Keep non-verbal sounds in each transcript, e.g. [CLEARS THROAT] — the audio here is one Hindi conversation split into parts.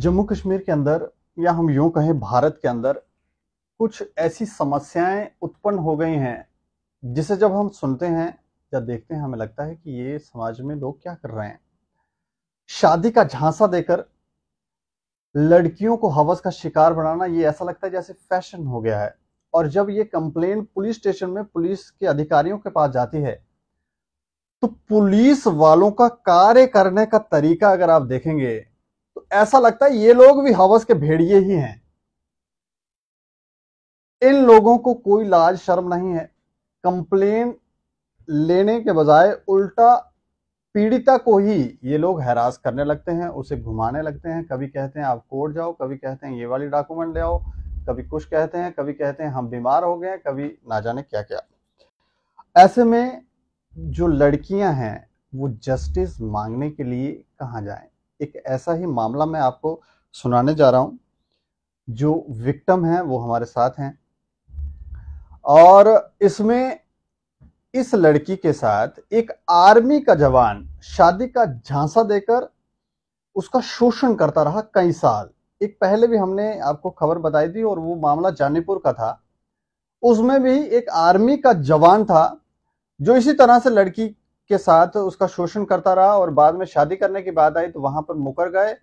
जम्मू कश्मीर के अंदर या हम यूं कहें भारत के अंदर कुछ ऐसी समस्याएं उत्पन्न हो गई हैं जिसे जब हम सुनते हैं या देखते हैं हमें लगता है कि ये समाज में लोग क्या कर रहे हैं शादी का झांसा देकर लड़कियों को हवस का शिकार बनाना ये ऐसा लगता है जैसे फैशन हो गया है और जब ये कंप्लेन पुलिस स्टेशन में पुलिस के अधिकारियों के पास जाती है तो पुलिस वालों का कार्य करने का तरीका अगर आप देखेंगे ऐसा लगता है ये लोग भी हवस के भेड़िए ही हैं इन लोगों को कोई लाज शर्म नहीं है कंप्लेन लेने के बजाय उल्टा पीड़िता को ही ये लोग हैरास करने लगते हैं उसे घुमाने लगते हैं कभी कहते हैं आप कोर्ट जाओ कभी कहते हैं ये वाली डॉक्यूमेंट ले आओ कभी कुछ कहते हैं कभी कहते हैं हम बीमार हो गए कभी ना जाने क्या क्या ऐसे में जो लड़कियां हैं वो जस्टिस मांगने के लिए कहाँ जाएं एक ऐसा ही मामला मैं आपको सुनाने जा रहा हूं जो विक्टम है वो हमारे साथ हैं और इसमें इस लड़की के साथ एक आर्मी का जवान शादी का झांसा देकर उसका शोषण करता रहा कई साल एक पहले भी हमने आपको खबर बताई थी और वो मामला जानीपुर का था उसमें भी एक आर्मी का जवान था जो इसी तरह से लड़की के साथ उसका शोषण करता रहा और बाद में शादी करने की बात आई तो वहां पर मुकर गए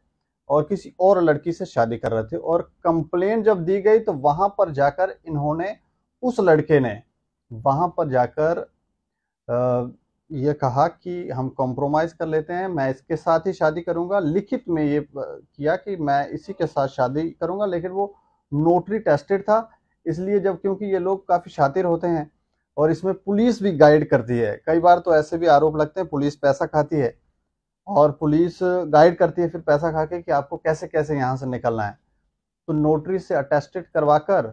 और किसी और लड़की से शादी कर रहे थे और कंप्लेन जब दी गई तो वहां पर जाकर इन्होंने उस लड़के ने वहां पर जाकर यह कहा कि हम कॉम्प्रोमाइज़ कर लेते हैं मैं इसके साथ ही शादी करूंगा लिखित में ये किया कि मैं इसी के साथ शादी करूँगा लेकिन वो नोटरी टेस्टेड था इसलिए जब क्योंकि ये लोग काफ़ी शातिर होते हैं और इसमें पुलिस भी गाइड करती है कई बार तो ऐसे भी आरोप लगते हैं पुलिस पैसा खाती है और पुलिस गाइड करती है फिर पैसा खा के कि आपको कैसे कैसे यहाँ से निकलना है तो नोटरी से अटेस्टेड करवा कर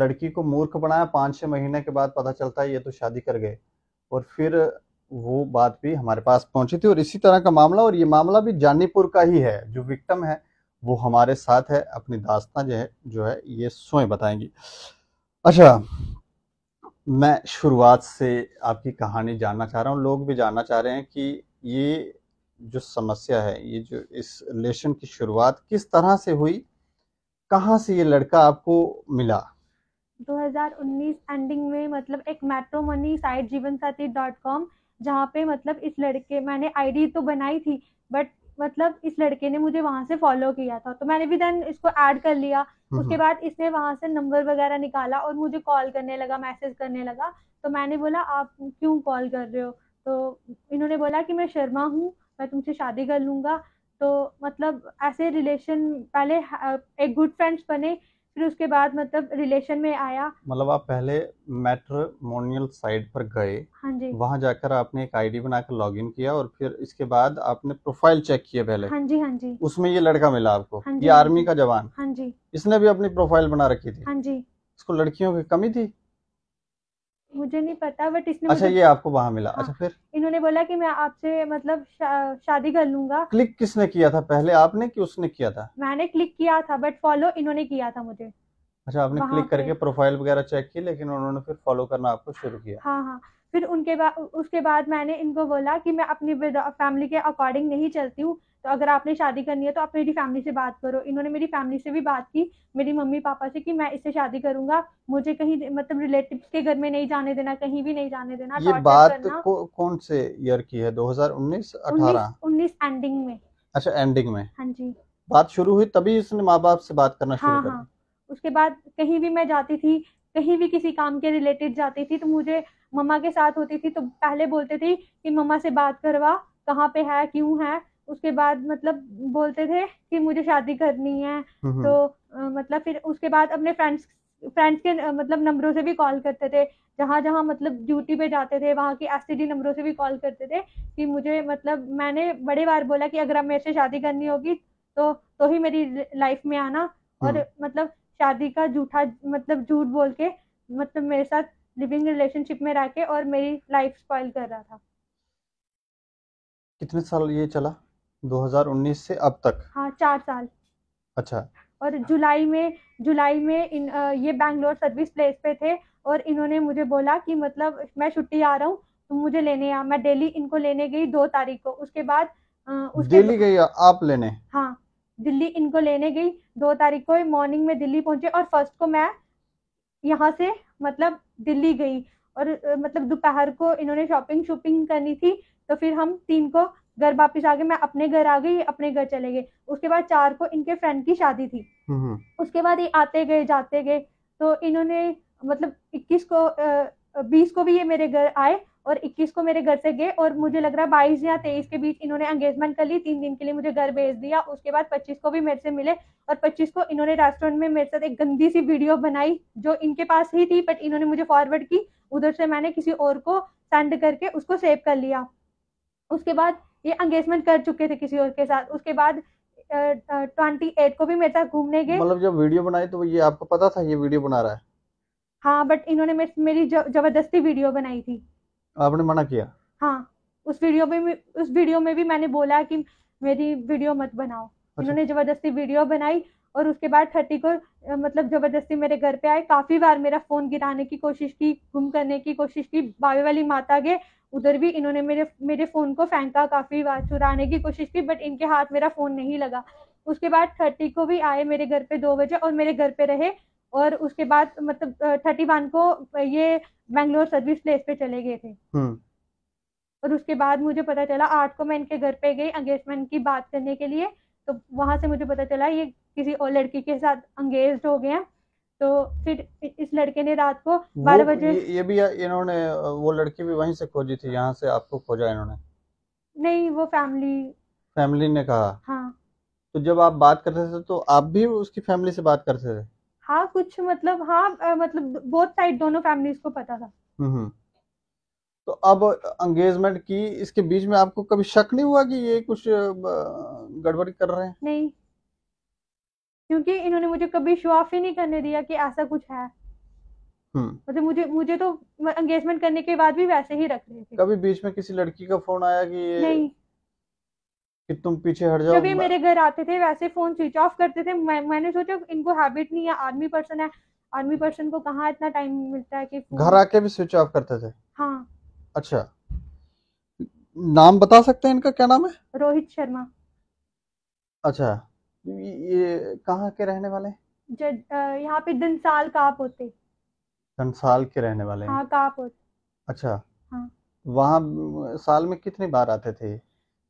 लड़की को मूर्ख बनाया पाँच छः महीने के बाद पता चलता है ये तो शादी कर गए और फिर वो बात भी हमारे पास पहुंची थी और इसी तरह का मामला और ये मामला भी जानीपुर का ही है जो विक्टम है वो हमारे साथ है अपनी दास्ता जो है जो है ये स्वयं बताएंगी अच्छा मैं शुरुआत से आपकी कहानी जानना चाह रहा हूँ लोग भी जानना चाह रहे हैं कि ये जो समस्या है ये जो इस रिलेशन की शुरुआत किस तरह से हुई कहाँ से ये लड़का आपको मिला 2019 एंडिंग में मतलब एक मैट्रोमनी साइट जीवन साथी डॉट कॉम जहाँ पे मतलब इस लड़के मैंने आईडी तो बनाई थी बट मतलब इस लड़के ने मुझे वहां से फॉलो किया था तो मैंने भी देन इसको ऐड कर लिया हम्म, उसके हम्म। बाद इसने वहां से नंबर वगैरह निकाला और मुझे कॉल करने लगा मैसेज करने लगा तो मैंने बोला आप क्यों कॉल कर रहे हो तो इन्होंने बोला कि मैं शर्मा हूँ मैं तुमसे शादी कर लूंगा तो मतलब ऐसे रिलेशन पहले हाँ, एक गुड फ्रेंड्स बने फिर उसके बाद मतलब रिलेशन में आया मतलब आप पहले मैट्रिमोनियल साइट पर गए हाँ जी वहाँ जाकर आपने एक आईडी बनाकर लॉगिन किया और फिर इसके बाद आपने प्रोफाइल चेक किया पहले हाँ जी हाँ जी उसमें ये लड़का मिला आपको हाँ जी, ये आर्मी हाँ का जवान हाँ जी इसने भी अपनी प्रोफाइल बना रखी थी हाँ जी इसको लड़कियों की कमी थी मुझे नहीं पता बट इसने अच्छा ये आपको वहाँ मिला हाँ, अच्छा फिर इन्होंने बोला कि मैं आपसे मतलब शा, शादी कर लूंगा क्लिक किसने किया था पहले आपने कि उसने किया था मैंने क्लिक किया था बट फॉलो इन्होंने किया था मुझे अच्छा आपने क्लिक करके प्रोफाइल वगैरह चेक की लेकिन उन्होंने फिर फॉलो करना आपको शुरू किया हाँ हाँ फिर उनके बाद उसके बाद मैंने इनको बोला कि मैं अपनी फैमिली के अकॉर्डिंग नहीं चलती हूँ तो अगर आपने शादी करनी है तो आप मेरी फैमिली से बात करो इन्होंने मेरी फैमिली से भी बात की मेरी मम्मी पापा से कि मैं इससे शादी करूंगा मुझे कहीं मतलब रिलेटिव के घर में नहीं जाने देना कहीं भी नहीं जाने देना ये बात को, कौन से ईयर की है 2019 18 एंडिंग में अच्छा एंडिंग में हाँ जी बात शुरू हुई तभी इसने माँ बाप से बात करना हाँ, शुरू हाँ, हाँ। उसके बाद कहीं भी मैं जाती थी कहीं भी किसी काम के रिलेटेड जाती थी तो मुझे मम्मा के साथ होती थी तो पहले बोलते थे कि मम्मा से बात करवा कहाँ पे है क्यों है उसके बाद मतलब बोलते थे कि मुझे शादी करनी है हम्म, हम्म। तो मतलब फिर उसके बाद अपने फ्रेंड्स फ्रेंड्स के मतलब नंबरों से भी कॉल करते थे जहाँ जहाँ मतलब ड्यूटी पे जाते थे वहाँ के एस नंबरों से भी कॉल करते थे कि मुझे मतलब मैंने बड़े बार बोला कि अगर मेरे से शादी करनी होगी तो तो ही मेरी लाइफ में आना और हम्म। मतलब शादी का झूठा मतलब झूठ बोल के मतलब मेरे साथ लिविंग रिलेशनशिप में रह के और मेरी लाइफ स्पॉइल कर रहा था कितने साल ये चला 2019 से अब तक हाँ चार साल अच्छा और जुलाई में जुलाई में इन आ, ये बैंगलोर सर्विस प्लेस पे थे और इन्होंने मुझे बोला कि मतलब मैं छुट्टी आ रहा हूँ तुम मुझे लेने आ मैं दिल्ली इनको लेने गई दो तारीख को उसके बाद आ, उसके दिल्ली गई आप लेने हाँ दिल्ली इनको लेने गई दो तारीख को मॉर्निंग में दिल्ली पहुंचे और फर्स्ट को मैं यहाँ से मतलब दिल्ली गई और मतलब दोपहर को इन्होंने शॉपिंग शॉपिंग करनी थी तो फिर हम तीन को घर वापस आ गए मैं अपने घर आ गई अपने घर चले गए उसके बाद चार को इनके फ्रेंड की शादी थी हम्म, हम्म। उसके बाद ये आते गए जाते गए तो इन्होंने मतलब इक्कीस को बीस को भी ये मेरे घर आए और 21 को मेरे घर से गए और मुझे लग रहा है 22 या 23 के बीच इन्होंने एंगेजमेंट कर ली तीन दिन के लिए मुझे घर भेज दिया उसके बाद 25 को भी मेरे से मिले और 25 को इन्होंने रेस्टोरेंट में मेरे साथ एक गंदी सी वीडियो बनाई जो इनके पास ही थी बट इन्होंने मुझे फॉरवर्ड की उधर से मैंने किसी और को सेंड करके उसको सेव कर लिया उसके बाद ये एंगेजमेंट कर चुके थे किसी और के साथ उसके बाद ट्वेंटी एट को भी मेरे साथ घूमने गए मतलब जब वीडियो बनाई तो ये आपको पता था ये वीडियो बना रहा है हाँ बट इन्होंने मेरी जबरदस्ती वीडियो बनाई थी आपने मना किया हाँ उस वीडियो में उस वीडियो में भी मैंने बोला कि मेरी वीडियो मत बनाओ अच्छा। जबरदस्ती वीडियो बनाई और उसके बाद थर्टी को मतलब जबरदस्ती मेरे घर पे आए काफी बार मेरा फोन गिराने की कोशिश की गुम करने की कोशिश की बाबे वाली माता के उधर भी इन्होंने मेरे मेरे फोन को फेंका काफी बार चुराने की कोशिश की बट इनके हाथ मेरा फोन नहीं लगा उसके बाद थर्टी को भी आए मेरे घर पे दो बजे और मेरे घर पे रहे और उसके बाद मतलब थर्टी वन को ये बैंगलोर सर्विस प्लेस पे चले गए थे हम्म। और उसके बाद मुझे पता चला आठ को मैं इनके घर पे गई एंगेजमेंट की बात करने के लिए तो वहां से मुझे पता चला ये किसी और लड़की के साथ अंगेज हो गए हैं तो फिर इस लड़के ने रात को बारह बजे ये, ये भी इन्होंने वो लड़की भी वहीं से खोजी थी यहाँ से आपको खोजा इन्होंने नहीं वो फैमिली फैमिली ने कहा हाँ तो जब आप बात करते थे तो आप भी उसकी फैमिली से बात करते थे हाँ कुछ मतलब हाँ मतलब बोथ साइड दोनों फैमिलीज को पता था हम्म, हम्म। तो अब एंगेजमेंट की इसके बीच में आपको कभी शक नहीं हुआ कि ये कुछ गड़बड़ कर रहे हैं नहीं क्योंकि इन्होंने मुझे कभी शो ऑफ ही नहीं करने दिया कि ऐसा कुछ है हम्म। मतलब मुझे मुझे तो एंगेजमेंट करने के बाद भी वैसे ही रख रहे थे कभी बीच में किसी लड़की का फोन आया कि ये नहीं कि तुम पीछे हट जाओ जब ये मेरे घर आते थे वैसे फोन स्विच ऑफ करते थे मैं, मैंने सोचा इनको हैबिट नहीं है आर्मी पर्सन है आर्मी पर्सन को कहाँ इतना टाइम मिलता है कि घर आके भी स्विच ऑफ करते थे हाँ अच्छा नाम बता सकते हैं इनका क्या नाम है रोहित शर्मा अच्छा ये कहाँ के रहने वाले यहाँ पे दंसाल काप होते दंसाल के रहने वाले हाँ काप होते अच्छा हाँ वहाँ साल में कितनी बार आते थे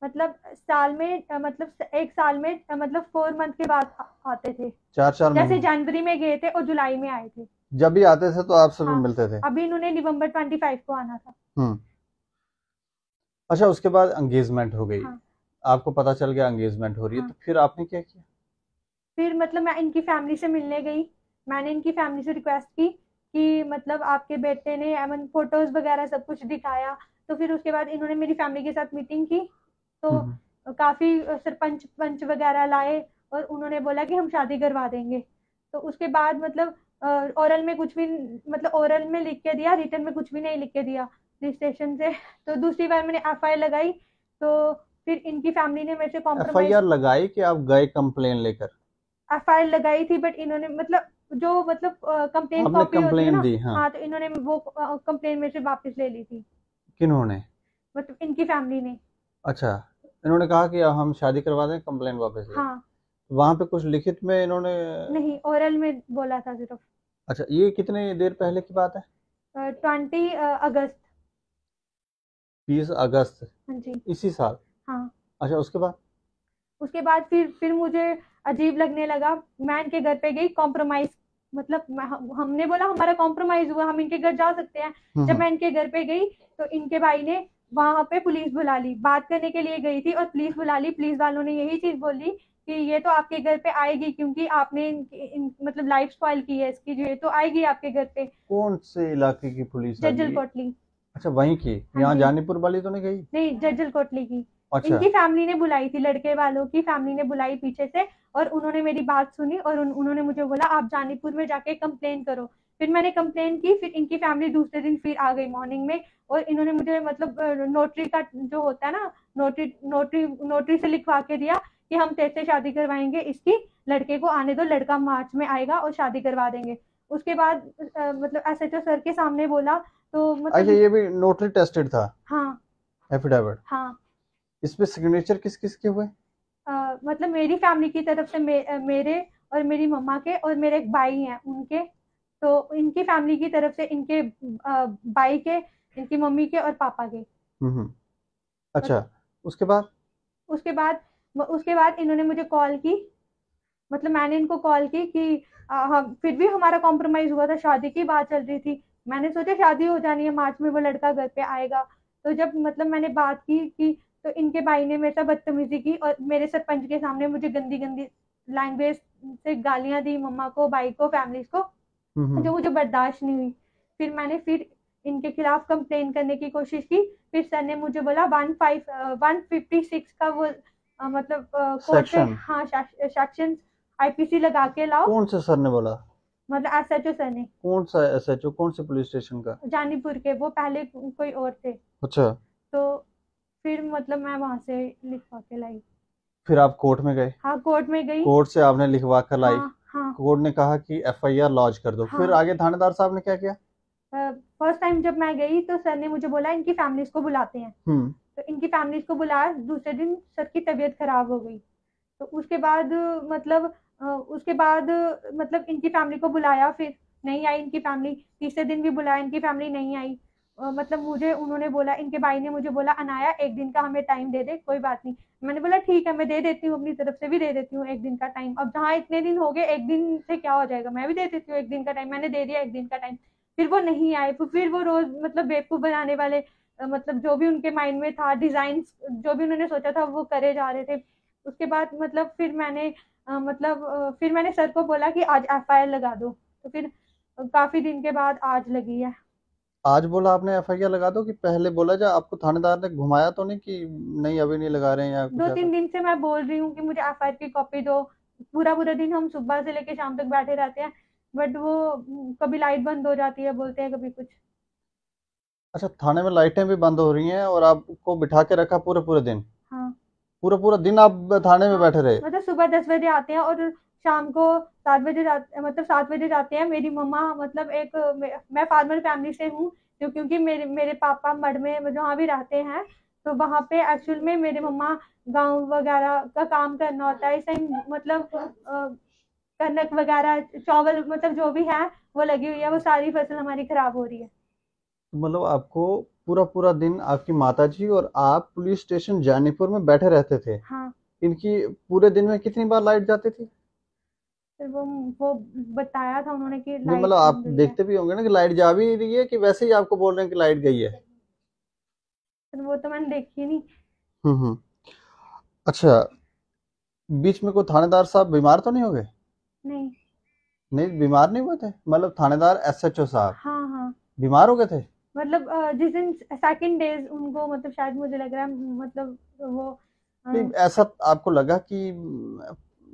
मतलब साल में मतलब एक साल में मतलब फोर मंथ के बाद आते थे चार चार जैसे जनवरी में गए थे और जुलाई में आए थे जब भी आते थे तो आप सब हाँ, मिलते थे अभी इन्होंने नवंबर ट्वेंटी फाइव को आना था हम्म। अच्छा उसके बाद एंगेजमेंट हो गई हाँ, आपको पता चल गया एंगेजमेंट हो रही है हाँ, तो फिर आपने क्या किया फिर मतलब मैं इनकी फैमिली से मिलने गई मैंने इनकी फैमिली से रिक्वेस्ट की कि मतलब आपके बेटे ने एमन फोटोज वगैरह सब कुछ दिखाया तो फिर उसके बाद इन्होंने मेरी फैमिली के साथ मीटिंग की तो हम्म, हम्म। काफी सरपंच पंच वगैरह लाए और उन्होंने बोला कि हम शादी करवा देंगे तो उसके बाद मतलब ओरल में कुछ भी मतलब ओरल में लिख के दिया रिटर्न में कुछ भी नहीं लिख के दिया रजिस्ट्रेशन से तो दूसरी बार मैंने एफ लगाई तो फिर इनकी फैमिली ने मेरे से कॉम्प्रोमाइज लगाई कि आप गए कंप्लेन लेकर एफ लगाई थी बट इन्होंने मतलब जो मतलब कंप्लेन कॉपी होती है ना हाँ।, हाँ तो इन्होंने वो कंप्लेन मेरे से वापस ले ली थी किन्होंने मतलब इनकी फैमिली ने अच्छा इन्होंने कहा कि हम शादी करवा दें कम्प्लेन वापस हाँ वहाँ पे कुछ लिखित में इन्होंने नहीं ओरल में बोला था सिर्फ अच्छा ये कितने देर पहले की बात है ट्वेंटी अगस्त बीस अगस्त हाँ जी इसी साल हाँ अच्छा उसके बाद उसके बाद फिर फिर मुझे अजीब लगने लगा मैं इनके घर पे गई कॉम्प्रोमाइज मतलब हमने बोला हमारा कॉम्प्रोमाइज हुआ हम इनके घर जा सकते हैं हम्म, जब हम्म। मैं इनके घर पे गई तो इनके भाई ने वहां पे पुलिस बुला ली बात करने के लिए गई थी और पुलिस बुला ली पुलिस वालों ने यही चीज बोली कि ये तो आपके घर पे आएगी क्योंकि आपने इन, इन, मतलब लाइफ स्टाइल की है इसकी ये तो आएगी आपके घर पे कौन से इलाके की पुलिस जजल कोटली अच्छा वहीं की हाँ यहाँ जानीपुर वाली तो नहीं गई नहीं जजल कोटली की अच्छा। इनकी फैमिली ने बुलाई थी लड़के वालों की फैमिली ने बुलाई पीछे से और उन्होंने मेरी बात सुनी और उन, उन्होंने मुझे बोला आप जानीपुर में जाके कंप्लेन करो फिर मैंने कंप्लेन की फिर इनकी फैमिली दूसरे दिन फिर आ गई मॉर्निंग में और इन्होंने मुझे मतलब नोटरी का जो होता है ना नोटरी नोटरी नोटरी से लिखवा के दिया कि हम तेरे से शादी करवाएंगे इसकी लड़के को आने दो लड़का मार्च में आएगा और शादी करवा देंगे उसके बाद आ, मतलब एस एच ओ सर के सामने बोला तो मतलब अच्छा ये भी नोटरी टेस्टेड था हाँ एफिडेविट हाँ इसमें सिग्नेचर किस किस के हुए आ, मतलब मेरी फैमिली की तरफ से मे, मेरे और मेरी मम्मा के और मेरे एक भाई हैं उनके तो इनकी फैमिली की तरफ से इनके भाई के इनकी मम्मी के और पापा के हम्म, हम्म। अच्छा और, उसके बाद उसके बाद उसके बाद इन्होंने मुझे कॉल की मतलब मैंने इनको कॉल की कि आ, फिर भी हमारा कॉम्प्रोमाइज हुआ था शादी की बात चल रही थी मैंने सोचा शादी हो जानी है मार्च में वो लड़का घर पे आएगा तो जब मतलब मैंने बात की कि तो इनके भाई ने मेरे साथ बदतमीजी की और मेरे सरपंच के सामने मुझे गंदी गंदी लैंग्वेज से गालियां दी मम्मा को भाई को फैमिली को मुझे वो बर्दाश्त नहीं हुई फिर मैंने फिर इनके खिलाफ कंप्लेन करने की कोशिश की फिर सर ने मुझे बोला one five one fifty six का वो आ, मतलब कोर्ट uh, हाँ सेक्शन आईपीसी लगा के लाओ कौन से सर ने बोला मतलब ओ सर ने कौन सा ओ कौन से पुलिस स्टेशन का जानीपुर के वो पहले कोई और थे अच्छा तो फिर मतलब मैं वहाँ से लिखवा के लाई फिर आप कोर्ट में गए हाँ कोर्ट में गई कोर्ट से आपने लिखवा कर लाई हाँ, कोर्ट ने कहा कि एफआईआर लॉज कर दो हाँ। फिर आगे थानेदार साहब ने क्या किया फर्स्ट टाइम जब मैं गई तो सर ने मुझे बोला इनकी फैमिलीज को बुलाते हैं हम्म। तो इनकी फैमिलीज को बुलाया दूसरे दिन सर की तबीयत खराब हो गई तो उसके बाद मतलब उसके बाद मतलब इनकी फैमिली को बुलाया फिर नहीं आई इनकी फैमिली तीसरे दिन भी बुलाया इनकी फैमिली नहीं आई मतलब मुझे उन्होंने बोला इनके भाई ने मुझे बोला अनाया एक दिन का हमें टाइम दे दे कोई बात नहीं मैंने बोला ठीक है मैं दे देती हूँ अपनी तरफ से भी दे देती हूँ एक दिन का टाइम अब जहाँ इतने दिन हो गए एक दिन से क्या हो जाएगा मैं भी दे देती हूँ एक दिन का टाइम मैंने दे दिया एक दिन का टाइम फिर वो नहीं आए फिर वो रोज मतलब बेवकूफ बनाने वाले मतलब जो भी उनके माइंड में था डिजाइन जो भी उन्होंने सोचा था वो करे जा रहे थे उसके बाद मतलब फिर मैंने मतलब फिर मैंने सर को बोला कि आज एफ लगा दो तो फिर काफी दिन के बाद आज लगी है आज बोला आपने एफ लगा दो कि पहले बोला जा आपको थानेदार ने घुमाया तो नहीं कि नहीं अभी नहीं लगा रहे हैं या दो तीन दिन से मैं बोल रही हूँ कि मुझे एफ की कॉपी दो पूरा पूरा दिन हम सुबह से लेके शाम तक बैठे रहते हैं बट वो कभी लाइट बंद हो जाती है बोलते हैं कभी कुछ अच्छा थाने में लाइटें भी बंद हो रही हैं और आपको बिठा के रखा पूरे पूरे दिन हाँ पूरा पूरा दिन आप थाने में हाँ। बैठे रहे मतलब सुबह दस बजे आते हैं और शाम को सात बजे जाते मतलब सात बजे जाते हैं मेरी मम्मा मतलब एक मैं फार्मर फैमिली से हूँ जो क्योंकि मेरे मेरे पापा मड में जहाँ भी रहते हैं तो वहाँ पे एक्चुअल में मेरे मम्मा गांव वगैरह का काम करना होता है इस टाइम मतलब कनक वगैरह चावल मतलब जो भी है वो लगी हुई है वो सारी फसल हमारी खराब हो रही है तो मतलब आपको पूरा पूरा दिन आपकी माता जी और आप पुलिस स्टेशन जानीपुर में बैठे रहते थे हाँ इनकी पूरे दिन में कितनी बार लाइट जाती थी फिर वो वो बताया था उन्होंने कि लाइट मतलब आप देखते भी होंगे ना कि लाइट जा भी रही है कि वैसे ही आपको बोल रहे हैं कि लाइट गई है फिर वो तो मैंने देखी नहीं हम्म हम्म अच्छा बीच में कोई थानेदार साहब बीमार तो नहीं हो गए नहीं नहीं बीमार नहीं हुए थे मतलब थानेदार एसएचओ साहब हाँ हाँ बीमार हो गए थे मतलब जिस दिन सेकंड डेज उनको मतलब शायद मुझे लग रहा है मतलब वो ऐसा आपको लगा कि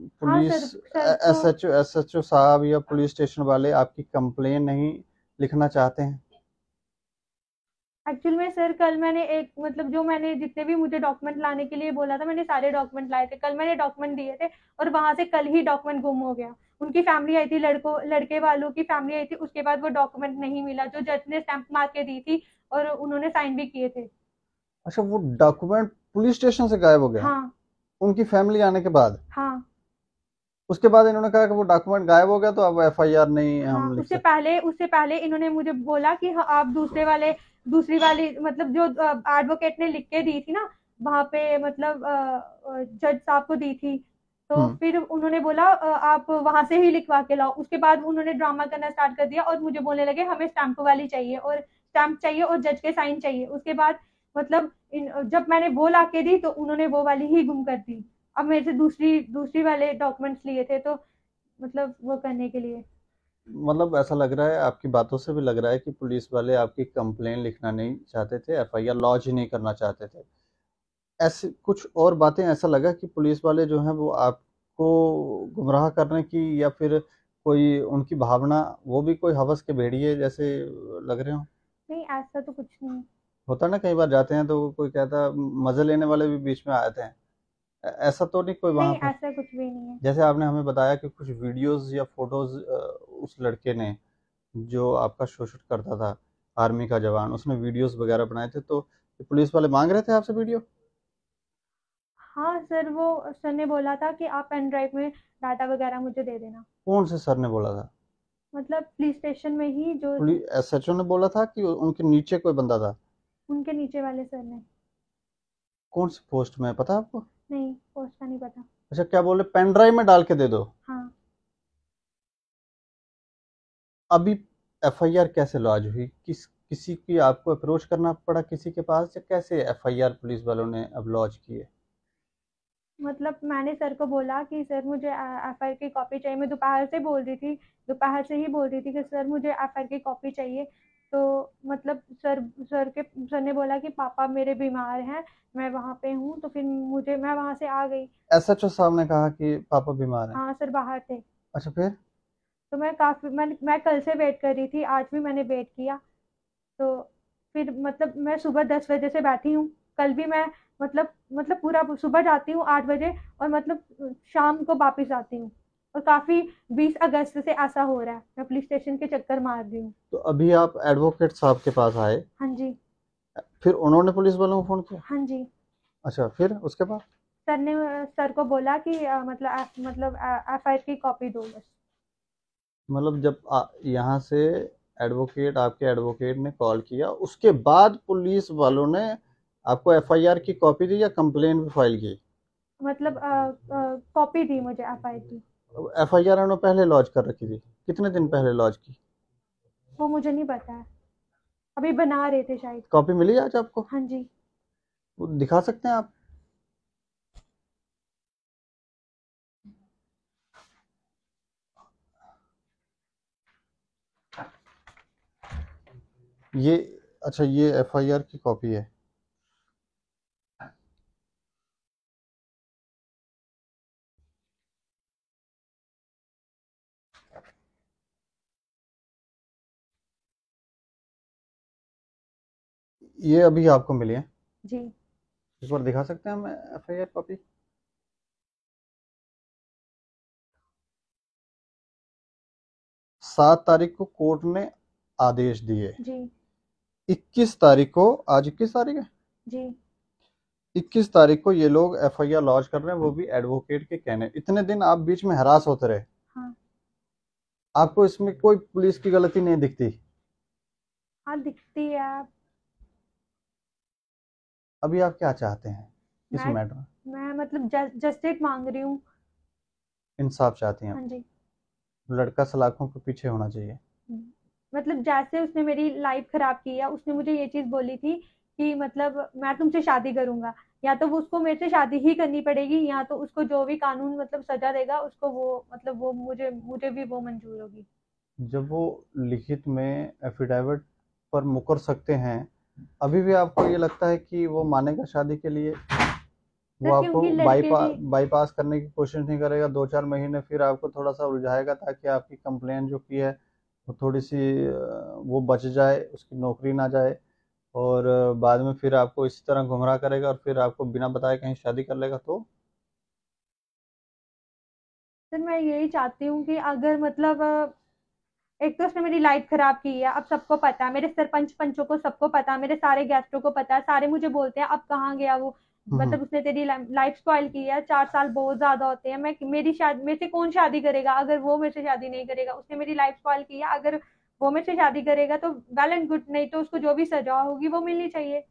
हाँ पुलिस तो S H O S H O साहब या पुलिस स्टेशन वाले आपकी कंप्लेन नहीं लिखना चाहते हैं एक्चुअल में सर कल मैंने एक मतलब जो मैंने जितने भी मुझे डॉक्यूमेंट लाने के लिए बोला था मैंने सारे डॉक्यूमेंट लाए थे कल मैंने डॉक्यूमेंट दिए थे और वहां से कल ही डॉक्यूमेंट गुम हो गया उनकी फैमिली आई थी लड़कों लड़के वालों की फैमिली आई थी उसके बाद वो डॉक्यूमेंट नहीं मिला जो जज ने स्टैंप मार के दी थी और उन्होंने साइन भी किए थे अच्छा वो डॉक्यूमेंट पुलिस स्टेशन से गायब हो गया हाँ उनकी फैमिली आने के बाद हाँ उसके बाद इन्होंने कहा कि वो डॉक्यूमेंट गायब हो गया तो अब एफआईआर नहीं हाँ, हम हाँ, उससे पहले उससे पहले इन्होंने मुझे बोला कि हाँ, आप दूसरे वाले दूसरी वाली मतलब जो एडवोकेट ने लिख के दी थी ना वहाँ पे मतलब जज साहब को दी थी तो हम्म। फिर उन्होंने बोला आप वहां से ही लिखवा के लाओ उसके बाद उन्होंने ड्रामा करना स्टार्ट कर दिया और मुझे बोलने लगे हमें स्टैंप वाली चाहिए और स्टैंप चाहिए और जज के साइन चाहिए उसके बाद मतलब जब मैंने वो ला के दी तो उन्होंने वो वाली ही गुम कर दी अब मेरे से दूसरी दूसरी वाले डॉक्यूमेंट्स लिए थे तो मतलब वो करने के लिए मतलब ऐसा लग रहा है आपकी बातों से भी लग रहा है कि पुलिस वाले आपकी कंप्लेन लिखना नहीं चाहते थे एफ आई आर लॉन्च नहीं करना चाहते थे ऐसे कुछ और बातें ऐसा लगा कि पुलिस वाले जो हैं वो आपको गुमराह करने की या फिर कोई उनकी भावना वो भी कोई हवस के भेड़िए जैसे लग रहे हो नहीं ऐसा तो कुछ नहीं होता ना कई बार जाते हैं तो कोई कहता मज़े लेने वाले भी बीच में आते हैं ऐसा तो नहीं कोई वहाँ ऐसा कुछ भी नहीं है जैसे आपने हमें बताया कि कुछ वीडियोस या फोटोज उस लड़के ने जो आपका शोषण करता था आर्मी का जवान उसने वीडियोस वगैरह बनाए थे तो पुलिस वाले मांग रहे थे आपसे वीडियो हाँ सर वो सर ने बोला था कि आप पेन ड्राइव में डाटा वगैरह मुझे दे देना कौन से सर ने बोला था मतलब पुलिस स्टेशन में ही जो एस एच ओ ने बोला था कि उनके नीचे कोई बंदा था उनके नीचे वाले सर ने कौन से पोस्ट में पता आपको नहीं पता अच्छा क्या बोले पेन ड्राइव में डाल के दे दो हाँ अभी एफआईआर कैसे लॉज हुई किस किसी की आपको अप्रोच करना पड़ा किसी के पास या कैसे एफआईआर पुलिस वालों ने अब लॉज की है मतलब मैंने सर को बोला कि सर मुझे एफ की कॉपी चाहिए मैं दोपहर से बोल रही थी दोपहर से ही बोल रही थी कि सर मुझे एफ की कॉपी चाहिए तो मतलब सर सर के सर ने बोला कि पापा मेरे बीमार हैं मैं वहाँ पे हूँ तो फिर मुझे मैं वहाँ से आ गई एस एच ओ साहब ने कहा कि पापा बीमार हैं हाँ सर बाहर थे अच्छा फिर तो मैं काफ़ी मैं मैं कल से वेट कर रही थी आज भी मैंने वेट किया तो फिर मतलब मैं सुबह दस बजे से बैठी हूँ कल भी मैं मतलब मतलब पूरा सुबह जाती हूँ आठ बजे और मतलब शाम को वापिस आती हूँ और काफी 20 अगस्त से ऐसा हो रहा है मैं पुलिस स्टेशन के चक्कर मार रही हूँ तो अभी आप एडवोकेट साहब के पास आए हाँ जी फिर उन्होंने पुलिस वालों को फोन किया हाँ जी अच्छा फिर उसके बाद सर ने सर को बोला कि आ, मतलब आ, मतलब एफ आई की कॉपी दो बस मतलब जब यहाँ से एडवोकेट आपके एडवोकेट ने कॉल किया उसके बाद पुलिस वालों ने आपको एफआईआर की कॉपी दी या कंप्लेन भी फाइल की मतलब कॉपी दी मुझे एफआईआर की एफ आई आर उन्होंने पहले लॉन्च कर रखी थी कितने दिन पहले लॉन्च की वो मुझे नहीं पता है अभी बना रहे थे शायद कॉपी मिली आज आपको हाँ जी वो दिखा सकते हैं आप ये अच्छा ये एफ आई आर की कॉपी है ये अभी आपको मिली है जी इस बार दिखा सकते हैं हम एफ आई आर कॉपी सात तारीख को कोर्ट ने आदेश दिए जी इक्कीस तारीख को आज इक्कीस तारीख है जी इक्कीस तारीख को ये लोग एफ आई आर लॉन्च कर रहे हैं वो भी एडवोकेट के कहने इतने दिन आप बीच में हरास होते रहे हाँ। आपको इसमें कोई पुलिस की गलती नहीं दिखती हाँ दिखती है आप अभी आप क्या चाहते हैं इस मैटर में मैं मतलब जस्टिस मांग रही हूँ इंसाफ चाहती हैं हाँ जी लड़का सलाखों के पीछे होना चाहिए मतलब जैसे उसने मेरी लाइफ खराब की या उसने मुझे ये चीज बोली थी कि मतलब मैं तुमसे शादी करूंगा या तो वो उसको मेरे से शादी ही करनी पड़ेगी या तो उसको जो भी कानून मतलब सजा देगा उसको वो मतलब वो मुझे मुझे भी वो मंजूर होगी जब वो लिखित में एफिडेविट पर मुकर सकते हैं अभी भी आपको ये लगता है कि वो मानेगा शादी के लिए तो वो आपको बाईपास बाईपास करने की कोशिश नहीं करेगा दो चार महीने फिर आपको थोड़ा सा उलझाएगा ताकि आपकी कंप्लेन जो की है वो थोड़ी सी वो बच जाए उसकी नौकरी ना जाए और बाद में फिर आपको इसी तरह घुमरा करेगा और फिर आपको बिना बताए कहीं शादी कर लेगा तो सर मैं यही चाहती हूँ कि अगर मतलब एक तो उसने मेरी लाइफ खराब की है अब सबको पता है मेरे सरपंच पंचों को सबको पता है मेरे सारे गेस्टों को पता है सारे मुझे बोलते हैं अब कहाँ गया वो हम्म। मतलब उसने तेरी लाइफ स्पॉइल की है चार साल बहुत ज्यादा होते हैं मैं मेरी शादी मेरे से कौन शादी करेगा अगर वो मेरे से शादी नहीं करेगा उसने मेरी लाइफ स्पॉइल की है अगर वो मेरे से शादी करेगा तो वेल एंड गुड नहीं तो उसको जो भी सजा होगी वो मिलनी चाहिए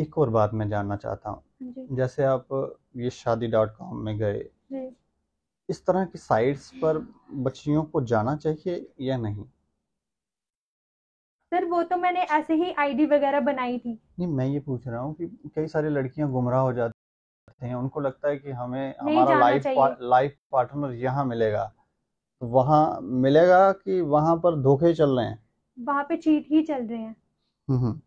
एक और बात मैं जानना चाहता हूँ जैसे आप ये शादी डॉट कॉम में गए इस तरह की साइट्स पर बच्चियों को जाना चाहिए या नहीं सर वो तो मैंने ऐसे ही आईडी वगैरह बनाई थी नहीं मैं ये पूछ रहा हूँ कि कई सारी लड़कियाँ गुमराह हो जाती हैं उनको लगता है कि हमें हमारा लाइफ पा, लाइफ पार्टनर यहाँ मिलेगा तो वहाँ मिलेगा कि वहाँ पर धोखे चल रहे हैं वहाँ पे चीट ही चल रहे हैं हम्म, हम्म।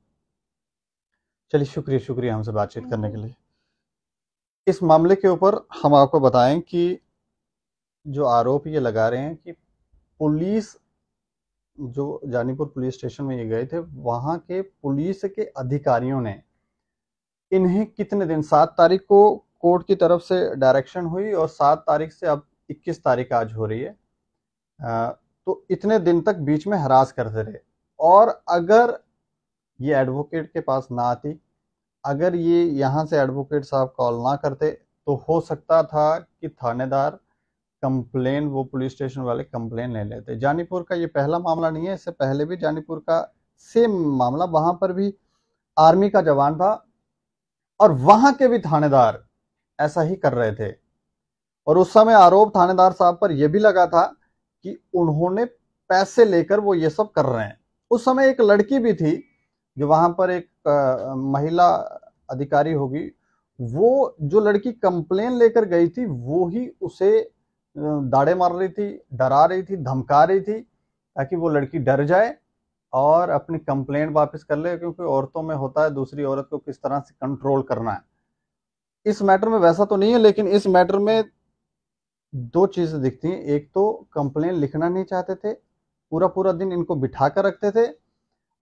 चलिए शुक्रिया शुक्रिया हमसे बातचीत करने के हम्म। लिए इस मामले के ऊपर हम आपको बताएं कि जो आरोप ये लगा रहे हैं कि पुलिस जो जानीपुर पुलिस स्टेशन में ये गए थे वहां के पुलिस के अधिकारियों ने इन्हें कितने दिन सात तारीख को कोर्ट की तरफ से डायरेक्शन हुई और सात तारीख से अब इक्कीस तारीख आज हो रही है आ, तो इतने दिन तक बीच में हरास करते रहे और अगर ये एडवोकेट के पास ना आती अगर ये यहाँ से एडवोकेट साहब कॉल ना करते तो हो सकता था कि थानेदार कंप्लेन वो पुलिस स्टेशन वाले कंप्लेन ले लेते जानीपुर का ये पहला मामला नहीं है इससे पहले भी जानीपुर का सेम मामला वहां पर भी आर्मी का जवान था और वहां के भी थानेदार ऐसा ही कर रहे थे और उस समय आरोप थानेदार साहब पर यह भी लगा था कि उन्होंने पैसे लेकर वो ये सब कर रहे हैं उस समय एक लड़की भी थी जो वहां पर एक आ, महिला अधिकारी होगी वो जो लड़की कंप्लेन लेकर गई थी वो ही उसे दाड़े मार रही थी डरा रही थी धमका रही थी ताकि वो लड़की डर जाए और अपनी कंप्लेंट वापस कर ले क्योंकि औरतों में होता है दूसरी औरत को किस तरह से कंट्रोल करना है इस मैटर में वैसा तो नहीं है लेकिन इस मैटर में दो चीज़ें दिखती हैं एक तो कंप्लेन लिखना नहीं चाहते थे पूरा पूरा दिन इनको बिठा कर रखते थे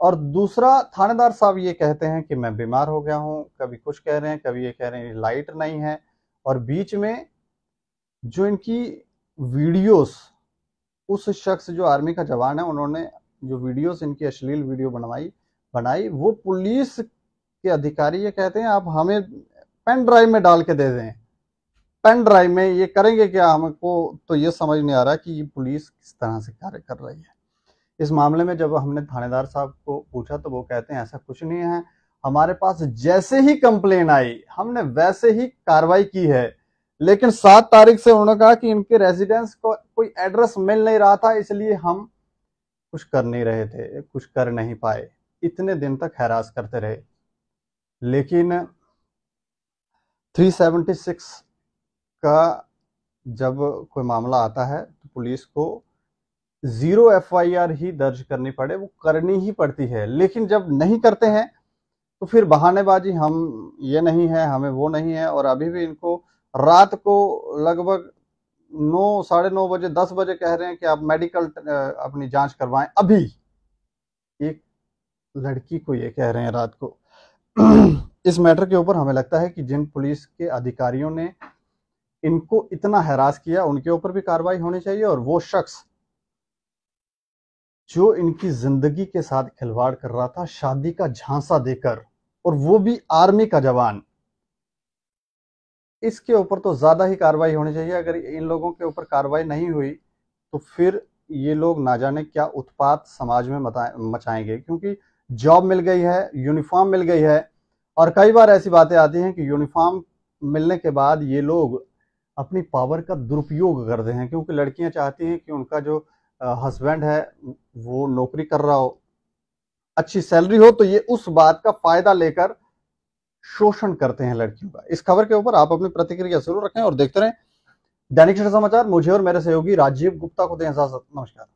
और दूसरा थानेदार साहब ये कहते हैं कि मैं बीमार हो गया हूँ कभी कुछ कह रहे हैं कभी ये कह रहे हैं लाइट नहीं है और बीच में जो इनकी वीडियोस उस शख्स जो आर्मी का जवान है उन्होंने जो वीडियोस इनकी अश्लील वीडियो बनवाई बनाई वो पुलिस के अधिकारी ये कहते हैं आप हमें पेन ड्राइव में डाल के दे दें पेन ड्राइव में ये करेंगे क्या हमको तो ये समझ नहीं आ रहा कि ये पुलिस किस तरह से कार्य कर रही है इस मामले में जब हमने थानेदार साहब को पूछा तो वो कहते हैं ऐसा कुछ नहीं है हमारे पास जैसे ही कंप्लेन आई हमने वैसे ही कार्रवाई की है लेकिन सात तारीख से उन्होंने कहा कि इनके रेजिडेंस को कोई एड्रेस मिल नहीं रहा था इसलिए हम कुछ कर नहीं रहे थे कुछ कर नहीं पाए इतने दिन तक हैरास करते रहे लेकिन 376 का जब कोई मामला आता है तो पुलिस को जीरो एफआईआर ही दर्ज करनी पड़े वो करनी ही पड़ती है लेकिन जब नहीं करते हैं तो फिर बहानेबाजी हम ये नहीं है हमें वो नहीं है और अभी भी इनको रात को लगभग नौ साढ़े नौ बजे दस बजे कह रहे हैं कि आप मेडिकल अपनी जांच करवाएं अभी एक लड़की को ये कह रहे हैं रात को [CLEARS THROAT] इस मैटर के ऊपर हमें लगता है कि जिन पुलिस के अधिकारियों ने इनको इतना हैरास किया उनके ऊपर भी कार्रवाई होनी चाहिए और वो शख्स जो इनकी जिंदगी के साथ खिलवाड़ कर रहा था शादी का झांसा देकर और वो भी आर्मी का जवान इसके ऊपर तो ज़्यादा ही कार्रवाई होनी चाहिए अगर इन लोगों के ऊपर कार्रवाई नहीं हुई तो फिर ये लोग ना जाने क्या उत्पात समाज में मचाएंगे क्योंकि जॉब मिल गई है यूनिफॉर्म मिल गई है और कई बार ऐसी बातें आती हैं कि यूनिफॉर्म मिलने के बाद ये लोग अपनी पावर का दुरुपयोग करते हैं क्योंकि लड़कियां चाहती हैं कि उनका जो हस्बैंड है वो नौकरी कर रहा हो अच्छी सैलरी हो तो ये उस बात का फायदा लेकर शोषण करते हैं लड़कियों का इस खबर के ऊपर आप अपनी प्रतिक्रिया जरूर रखें और देखते रहें दैनिक समाचार मुझे और मेरे सहयोगी राजीव गुप्ता को दें नमस्कार